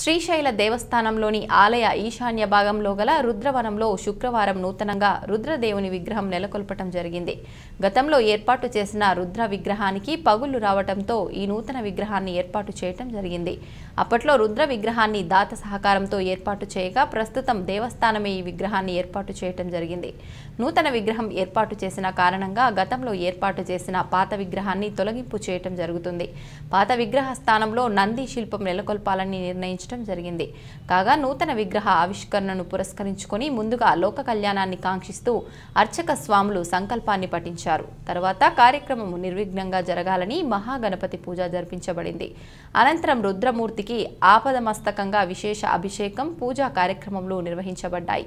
శ్రీశైల దేవస్థానంలోని ఆలయ ఈశాన్య భాగంలో గల రుద్రవనంలో శుక్రవారం నూతనంగా రుద్రదేవుని విగ్రహం నెలకొల్పటం జరిగింది గతంలో ఏర్పాటు చేసిన రుద్ర విగ్రహానికి పగుళ్లు రావటంతో ఈ నూతన విగ్రహాన్ని ఏర్పాటు చేయటం జరిగింది అప్పట్లో రుద్ర విగ్రహాన్ని దాత సహకారంతో ఏర్పాటు చేయగా ప్రస్తుతం దేవస్థానమే ఈ విగ్రహాన్ని ఏర్పాటు చేయటం జరిగింది నూతన విగ్రహం ఏర్పాటు చేసిన కారణంగా గతంలో ఏర్పాటు చేసిన పాత విగ్రహాన్ని తొలగింపు చేయటం జరుగుతుంది పాత విగ్రహ స్థానంలో నంది శిల్పం నెలకొల్పాలని నిర్ణయించారు ప్రారంభించడం జరిగింది కాగా నూతన విగ్రహ ఆవిష్కరణను పురస్కరించుకొని ముందుగా లోక కళ్యాణాన్ని కాంక్షిస్తూ అర్చక స్వాములు సంకల్పాన్ని పఠించారు తర్వాత కార్యక్రమం నిర్విఘ్నంగా జరగాలని మహాగణపతి పూజ జరిపించబడింది అనంతరం రుద్రమూర్తికి ఆపదమస్తకంగా విశేష అభిషేకం పూజా కార్యక్రమంలో నిర్వహించబడ్డాయి